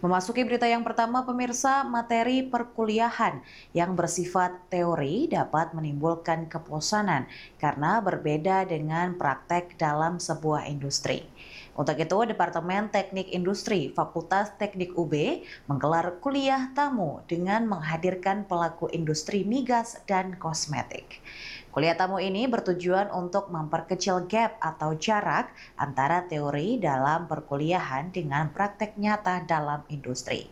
Memasuki berita yang pertama, pemirsa, materi perkuliahan yang bersifat teori dapat menimbulkan kebosanan karena berbeda dengan praktek dalam sebuah industri. Untuk itu, Departemen Teknik Industri Fakultas Teknik UB menggelar kuliah tamu dengan menghadirkan pelaku industri migas dan kosmetik. Kuliah tamu ini bertujuan untuk memperkecil gap atau jarak antara teori dalam perkuliahan dengan praktek nyata dalam industri.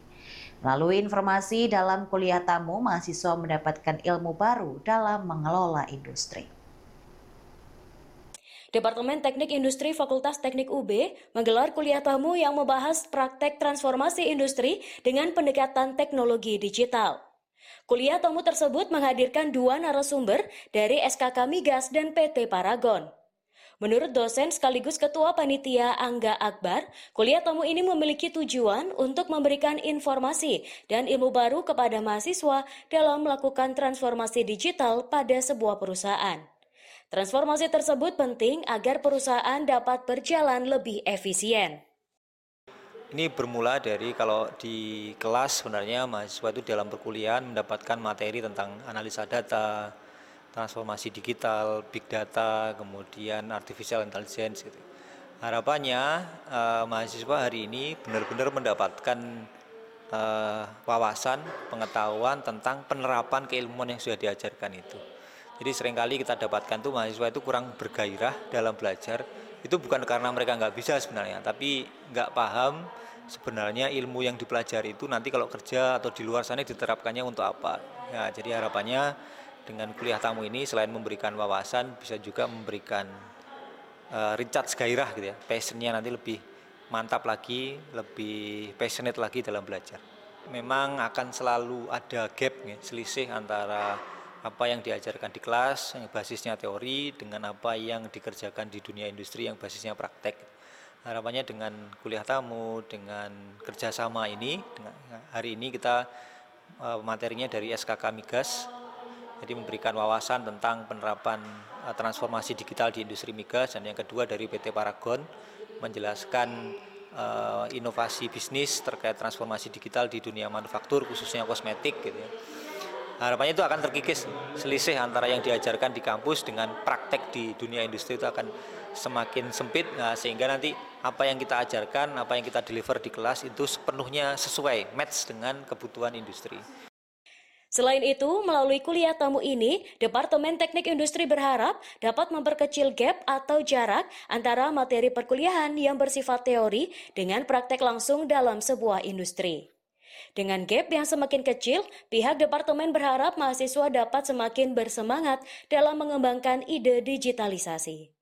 Melalui informasi dalam kuliah tamu, mahasiswa mendapatkan ilmu baru dalam mengelola industri. Departemen Teknik Industri Fakultas Teknik UB menggelar kuliah tamu yang membahas praktek transformasi industri dengan pendekatan teknologi digital. Kuliah tamu tersebut menghadirkan dua narasumber dari SKK Migas dan PT Paragon. Menurut dosen sekaligus ketua panitia Angga Akbar, kuliah tamu ini memiliki tujuan untuk memberikan informasi dan ilmu baru kepada mahasiswa dalam melakukan transformasi digital pada sebuah perusahaan. Transformasi tersebut penting agar perusahaan dapat berjalan lebih efisien. Ini bermula dari kalau di kelas sebenarnya mahasiswa itu dalam perkuliahan mendapatkan materi tentang analisa data, transformasi digital, big data, kemudian artificial intelligence gitu. Harapannya eh, mahasiswa hari ini benar-benar mendapatkan eh, wawasan, pengetahuan tentang penerapan keilmuan yang sudah diajarkan itu. Jadi seringkali kita dapatkan tuh mahasiswa itu kurang bergairah dalam belajar, itu bukan karena mereka nggak bisa sebenarnya tapi nggak paham sebenarnya ilmu yang dipelajari itu nanti kalau kerja atau di luar sana diterapkannya untuk apa nah jadi harapannya dengan kuliah tamu ini selain memberikan wawasan bisa juga memberikan uh, eh, recharge gairah gitu ya passionnya nanti lebih mantap lagi lebih passionate lagi dalam belajar memang akan selalu ada gap nih, selisih antara apa yang diajarkan di kelas yang basisnya teori dengan apa yang dikerjakan di dunia industri yang basisnya praktek harapannya dengan kuliah tamu dengan kerjasama ini dengan, hari ini kita eh, materinya dari SKK Migas jadi memberikan wawasan tentang penerapan eh, transformasi digital di industri migas dan yang kedua dari PT Paragon menjelaskan eh, inovasi bisnis terkait transformasi digital di dunia manufaktur khususnya kosmetik gitu ya harapannya itu akan terkikis selisih antara yang diajarkan di kampus dengan praktek di dunia industri itu akan semakin sempit nah, sehingga nanti apa yang kita ajarkan apa yang kita deliver di kelas itu sepenuhnya sesuai match dengan kebutuhan industri. Selain itu, melalui kuliah tamu ini, Departemen Teknik Industri berharap dapat memperkecil gap atau jarak antara materi perkuliahan yang bersifat teori dengan praktek langsung dalam sebuah industri. Dengan gap yang semakin kecil, pihak departemen berharap mahasiswa dapat semakin bersemangat dalam mengembangkan ide digitalisasi.